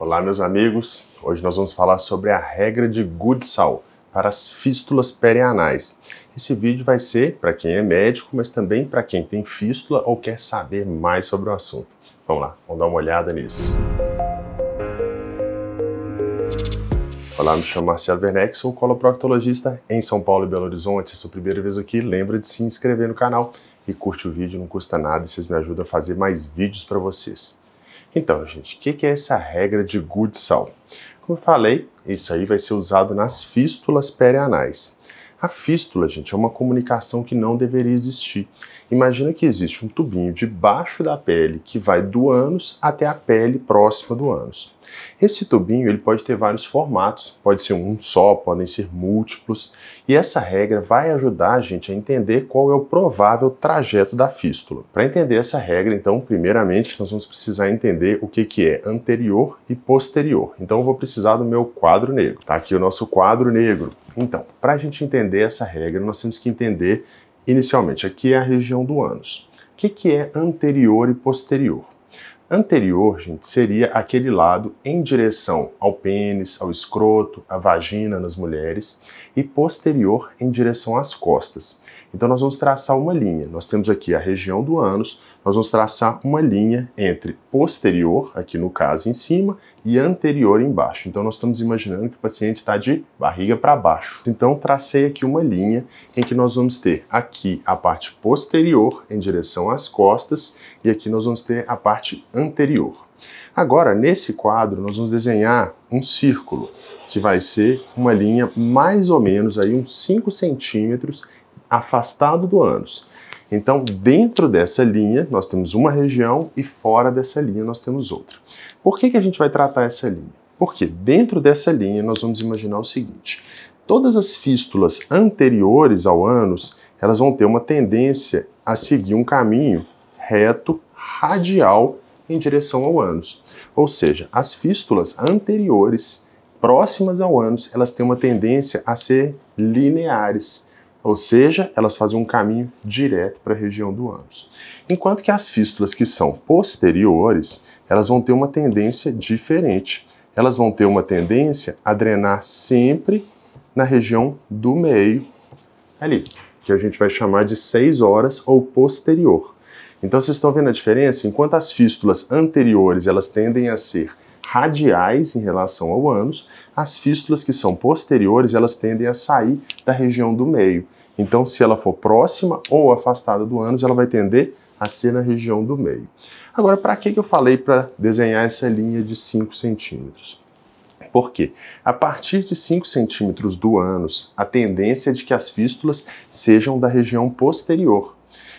Olá, meus amigos. Hoje nós vamos falar sobre a regra de Goodsall para as fístulas perianais. Esse vídeo vai ser para quem é médico, mas também para quem tem fístula ou quer saber mais sobre o assunto. Vamos lá, vamos dar uma olhada nisso. Olá, me chamo Marcelo Werneck, sou coloproctologista em São Paulo e Belo Horizonte. Se é a sua primeira vez aqui, lembra de se inscrever no canal e curte o vídeo, não custa nada e vocês me ajudam a fazer mais vídeos para vocês. Então, gente, o que, que é essa regra de Goodson? Como eu falei, isso aí vai ser usado nas fístulas perianais. A fístula, gente, é uma comunicação que não deveria existir. Imagina que existe um tubinho debaixo da pele que vai do ânus até a pele próxima do ânus. Esse tubinho ele pode ter vários formatos, pode ser um só, podem ser múltiplos, e essa regra vai ajudar a gente a entender qual é o provável trajeto da fístula. Para entender essa regra, então, primeiramente, nós vamos precisar entender o que, que é anterior e posterior. Então, eu vou precisar do meu quadro negro. Tá aqui o nosso quadro negro. Então, para a gente entender entender essa regra, nós temos que entender inicialmente aqui é a região do ânus. O que, que é anterior e posterior? Anterior, gente, seria aquele lado em direção ao pênis, ao escroto, à vagina nas mulheres, e posterior em direção às costas. Então nós vamos traçar uma linha. Nós temos aqui a região do ânus, nós vamos traçar uma linha entre posterior, aqui no caso em cima, e anterior embaixo. Então nós estamos imaginando que o paciente está de barriga para baixo. Então tracei aqui uma linha em que nós vamos ter aqui a parte posterior em direção às costas e aqui nós vamos ter a parte anterior. Agora, nesse quadro, nós vamos desenhar um círculo, que vai ser uma linha mais ou menos aí uns 5 centímetros afastado do ânus. Então, dentro dessa linha, nós temos uma região e fora dessa linha nós temos outra. Por que, que a gente vai tratar essa linha? Porque dentro dessa linha nós vamos imaginar o seguinte: todas as fístulas anteriores ao ânus, elas vão ter uma tendência a seguir um caminho reto, radial em direção ao ânus. Ou seja, as fístulas anteriores próximas ao ânus, elas têm uma tendência a ser lineares ou seja, elas fazem um caminho direto para a região do ânus. Enquanto que as fístulas que são posteriores, elas vão ter uma tendência diferente. Elas vão ter uma tendência a drenar sempre na região do meio, ali, que a gente vai chamar de 6 horas ou posterior. Então vocês estão vendo a diferença? Enquanto as fístulas anteriores elas tendem a ser radiais em relação ao ânus, as fístulas que são posteriores, elas tendem a sair da região do meio. Então, se ela for próxima ou afastada do ânus, ela vai tender a ser na região do meio. Agora, para que eu falei para desenhar essa linha de 5 centímetros? Porque a partir de 5 centímetros do ânus, a tendência é de que as fístulas sejam da região posterior.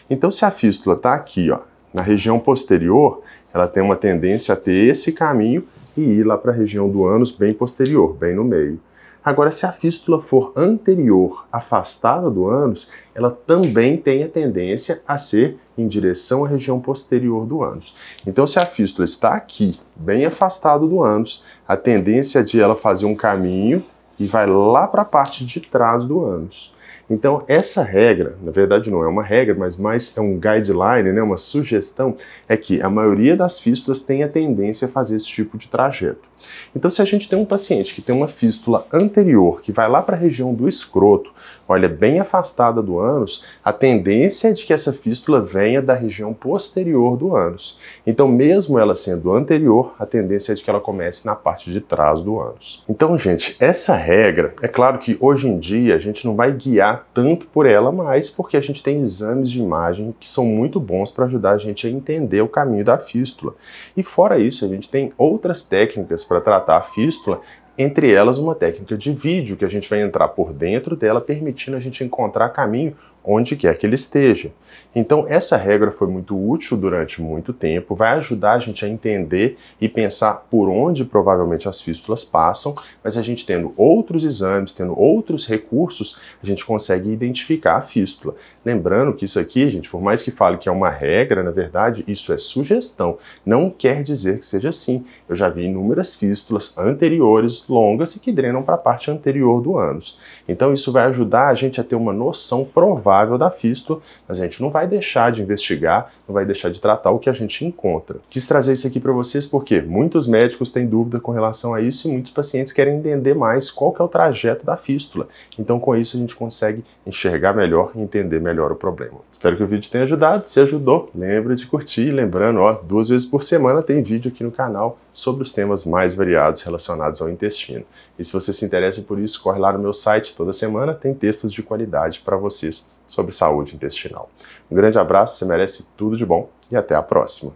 Então, se a fístula está aqui, ó, na região posterior, ela tem uma tendência a ter esse caminho e ir lá para a região do ânus bem posterior, bem no meio. Agora, se a fístula for anterior, afastada do ânus, ela também tem a tendência a ser em direção à região posterior do ânus. Então, se a fístula está aqui, bem afastada do ânus, a tendência é de ela fazer um caminho e vai lá para a parte de trás do ânus. Então, essa regra, na verdade não é uma regra, mas mais é um guideline, né, uma sugestão, é que a maioria das fístulas tem a tendência a fazer esse tipo de trajeto. Então, se a gente tem um paciente que tem uma fístula anterior, que vai lá para a região do escroto, olha, bem afastada do ânus, a tendência é de que essa fístula venha da região posterior do ânus. Então, mesmo ela sendo anterior, a tendência é de que ela comece na parte de trás do ânus. Então, gente, essa regra, é claro que hoje em dia a gente não vai guiar tanto por ela, mas porque a gente tem exames de imagem que são muito bons para ajudar a gente a entender o caminho da fístula. E fora isso, a gente tem outras técnicas para tratar a fístula, entre elas uma técnica de vídeo que a gente vai entrar por dentro dela, permitindo a gente encontrar caminho onde quer que ele esteja. Então, essa regra foi muito útil durante muito tempo, vai ajudar a gente a entender e pensar por onde provavelmente as fístulas passam, mas a gente tendo outros exames, tendo outros recursos, a gente consegue identificar a fístula. Lembrando que isso aqui, gente, por mais que fale que é uma regra, na verdade, isso é sugestão, não quer dizer que seja assim. Eu já vi inúmeras fístulas anteriores, longas e que drenam para a parte anterior do ânus. Então, isso vai ajudar a gente a ter uma noção provável provável da fisto, mas a gente não vai deixar de investigar, não vai deixar de tratar o que a gente encontra. Quis trazer isso aqui para vocês porque muitos médicos têm dúvida com relação a isso e muitos pacientes querem entender mais qual que é o trajeto da fístula. Então com isso a gente consegue enxergar melhor e entender melhor o problema. Espero que o vídeo tenha ajudado, se ajudou, lembra de curtir e lembrando, ó, duas vezes por semana tem vídeo aqui no canal sobre os temas mais variados relacionados ao intestino. E se você se interessa por isso, corre lá no meu site, toda semana tem textos de qualidade para vocês sobre saúde intestinal. Um grande abraço, você merece tudo de bom e até a próxima.